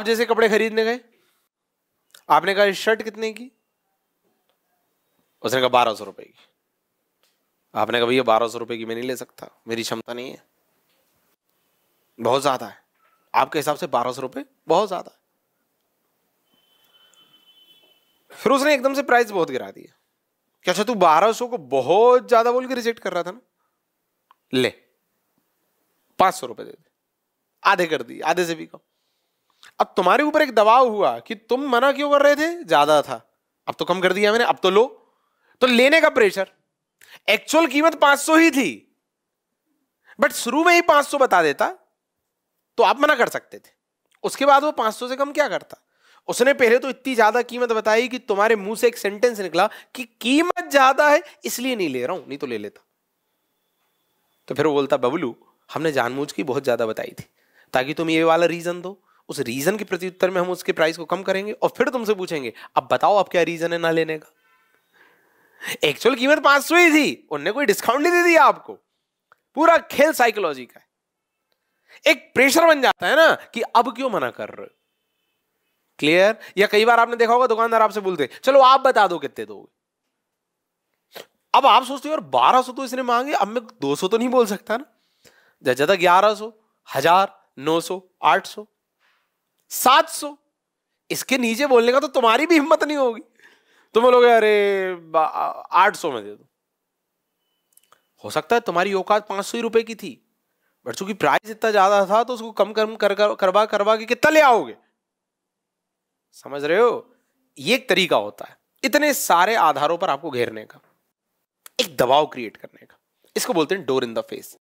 आप जैसे कपड़े खरीदने गए आपने कहा शर्ट कितने की उसने कहा बारह सौ रुपए की आपने कहा भैया बारह सौ रुपए की मैं नहीं ले सकता मेरी क्षमता नहीं है बहुत ज्यादा है आपके हिसाब से बारह सौ रुपये बहुत ज्यादा है फिर उसने एकदम से प्राइस बहुत गिरा दिया क्या अच्छा तू बारह सौ को बहुत ज्यादा बोल के रिजेक्ट कर रहा था ना ले पांच सौ रुपए दे दे आधे कर दिए आधे से भी कम अब तुम्हारे ऊपर एक दबाव हुआ कि तुम मना क्यों कर रहे थे ज्यादा था अब तो कम कर दिया मैंने अब तो लो तो लेने का प्रेशर एक्चुअल कीमत 500 ही थी बट शुरू में ही 500 बता देता तो आप मना कर सकते थे उसके बाद वो 500 से कम क्या करता उसने पहले तो इतनी ज्यादा कीमत बताई कि तुम्हारे मुंह से एक सेंटेंस निकला कि कीमत ज्यादा है इसलिए नहीं ले रहा हूं नहीं तो ले लेता तो फिर वो बोलता बबलू हमने जानबूझ की बहुत ज्यादा बताई थी ताकि तुम ये वाला रीजन दो उस रीजन के प्रत्युत्तर में हम उसके प्राइस को कम करेंगे और फिर तुमसे पूछेंगे अब बताओ आप क्या रीजन है ना लेने का एक्चुअल कीमत पांच सौ ही थी उनने कोई डिस्काउंट नहीं दे दिया आपको पूरा खेल साइकोलॉजी का है एक प्रेशर बन जाता है ना कि अब क्यों मना कर रहे क्लियर या कई बार आपने देखा होगा दुकानदार आपसे बोलते चलो आप बता दो कितने दोगे अब आप सोचते हो यार बारह सौ तो इसने मांगे अब मैं दो सौ तो नहीं बोल सकता ना ज्यादा ज्यादा ग्यारह सौ हजार नौ सौ आठ सौ सात सौ इसके नीचे बोलने का तो तुम्हारी भी हिम्मत नहीं होगी तुम बोलोगे अरे आठ सौ में दे दो हो सकता है तुम्हारी औकात पांच सौ ही रुपए की थी बट चूंकि प्राइस इतना ज्यादा था तो उसको कम कम कर, कर, करवा करवा के कितना ले आओगे समझ रहे हो ये एक तरीका होता है इतने सारे आधारों पर आपको घेरने का एक दबाव क्रिएट करने का इसको बोलते हैं डोर इन द फेस